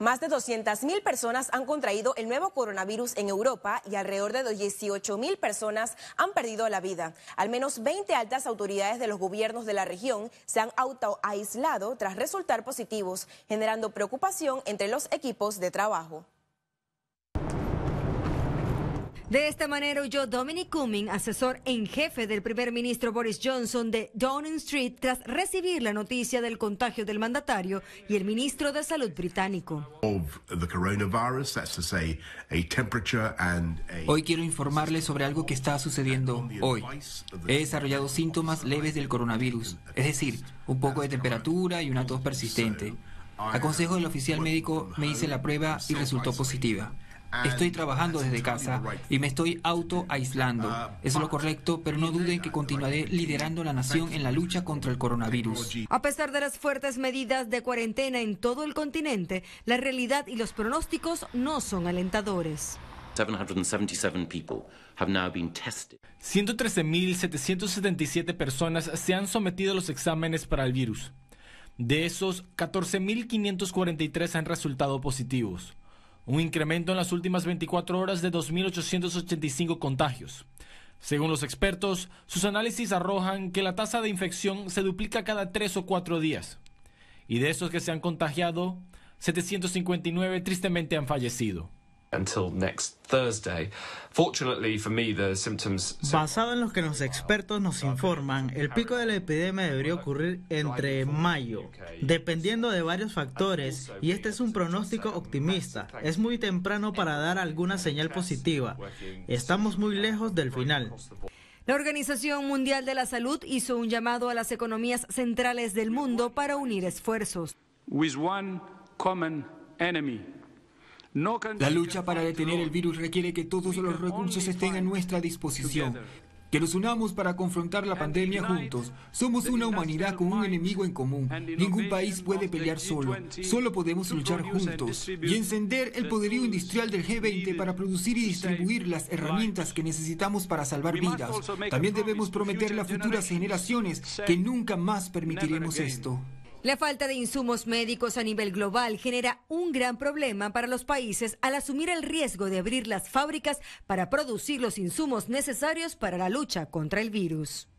Más de 200.000 personas han contraído el nuevo coronavirus en Europa y alrededor de 18.000 personas han perdido la vida. Al menos 20 altas autoridades de los gobiernos de la región se han autoaislado tras resultar positivos, generando preocupación entre los equipos de trabajo. De esta manera huyó Dominic Cumming, asesor en jefe del primer ministro Boris Johnson de Downing Street, tras recibir la noticia del contagio del mandatario y el ministro de Salud británico. Hoy quiero informarles sobre algo que está sucediendo hoy. He desarrollado síntomas leves del coronavirus, es decir, un poco de temperatura y una tos persistente. A consejo del oficial médico me hice la prueba y resultó positiva. Estoy trabajando desde casa y me estoy autoaislando. aislando Es lo correcto, pero no duden que continuaré liderando la nación en la lucha contra el coronavirus. A pesar de las fuertes medidas de cuarentena en todo el continente, la realidad y los pronósticos no son alentadores. 113.777 personas se han sometido a los exámenes para el virus. De esos, 14.543 han resultado positivos un incremento en las últimas 24 horas de 2.885 contagios. Según los expertos, sus análisis arrojan que la tasa de infección se duplica cada tres o cuatro días. Y de esos que se han contagiado, 759 tristemente han fallecido. Basado en lo que los expertos nos informan, el pico de la epidemia debería ocurrir entre mayo, dependiendo de varios factores, y este es un pronóstico optimista. Es muy temprano para dar alguna señal positiva. Estamos muy lejos del final. La Organización Mundial de la Salud hizo un llamado a las economías centrales del mundo para unir esfuerzos. La lucha para detener el virus requiere que todos los recursos estén a nuestra disposición. Que nos unamos para confrontar la pandemia juntos. Somos una humanidad con un enemigo en común. Ningún país puede pelear solo. Solo podemos luchar juntos. Y encender el poderío industrial del G20 para producir y distribuir las herramientas que necesitamos para salvar vidas. También debemos prometerle a futuras generaciones que nunca más permitiremos esto. La falta de insumos médicos a nivel global genera un gran problema para los países al asumir el riesgo de abrir las fábricas para producir los insumos necesarios para la lucha contra el virus.